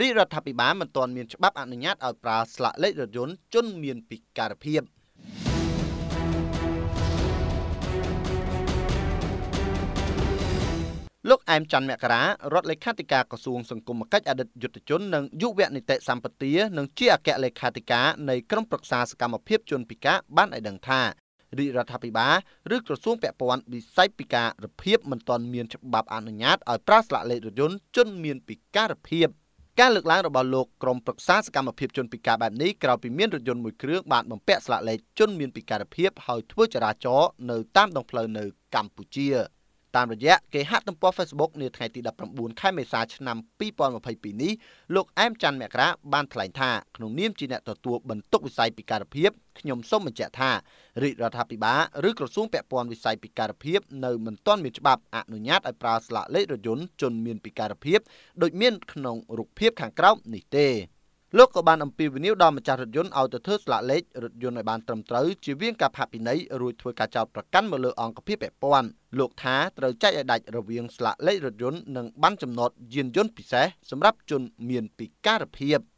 រាជរដ្ឋាភិបាលមិនទាន់មានច្បាប់ អនុញ្ញាតឲ្យប្រើស្លាកលេខរថយន្តជនមានពិការភាពលោកអែមច័ន្ទមករារដ្ឋលេខាធិការក្រសួងសង្គមគិច្ចអតីតយុទ្ធជននិងយុវនីតិសម្បទា និងជាអគ្គលេខាធិការនៃក្រុមប្រឹក្សាសកម្មភាពជនពិការបានឲ្យដឹងថារាជរដ្ឋាភិបាលឬក្រសួងពាក់ព័ន្ធវិស័យពិការភាពមិនទាន់មានច្បាប់អនុញ្ញាតឲ្យប្រើស្លាកលេខរថយន្តជនមានពិការភាព។ការលើកឡើងរបស់លោកក្រុមប្រឹក្សាសកម្មភាពជនពិការបែបនេះក្រោយពីមានរថយន្តមួយគ្រឿងបានបំពាក់ស្លាកលេខជនមានពិការភាពហើយធ្វើចរាចរនៅតាមដងផ្លូវនៅកម្ពុជា។តាមរយៈគេហទំព័រ Facebook នាថ្ងៃទី19ខែមេសាឆ្នាំ2022នេះលោកអែមច័ន្ទមករាបានថ្លែងថាក្នុងនាមជាអ្នកទទួលបន្ទុកវិស័យពិការភាពខ្ញុំសូមបញ្ជាក់ថារាជរដ្ឋាភិបាលឬក្រសួងពាក់ព័ន្ធវិស័យពិការភាពនៅមិនទាន់មានច្បាប់អនុញ្ញាតឲ្យប្រើស្លាកលេខរថយន្តជនមានពិការភាពដូចមានក្នុងរូបភាព ខាងក្រោមនេះទេ។លោកក៏បានអំពាវនាវដល់ម្ចាស់រថយន្តឲ្យទៅធ្វើស្លាកលេខរថយន្តឲ្យបានត្រឹមត្រូវជាវិងការផាកពិន័យរួចធ្វើការចោទប្រកាន់មកលើអង្គភាពពាក់ព័ន្ធលោកថាត្រូវចែកឲ្យដាច់រវាងស្លាកលេខរថយន្តនិងប័ណ្ណចំណតយានយន្តពិសេសសម្រាប់ជនមានពិការភាព។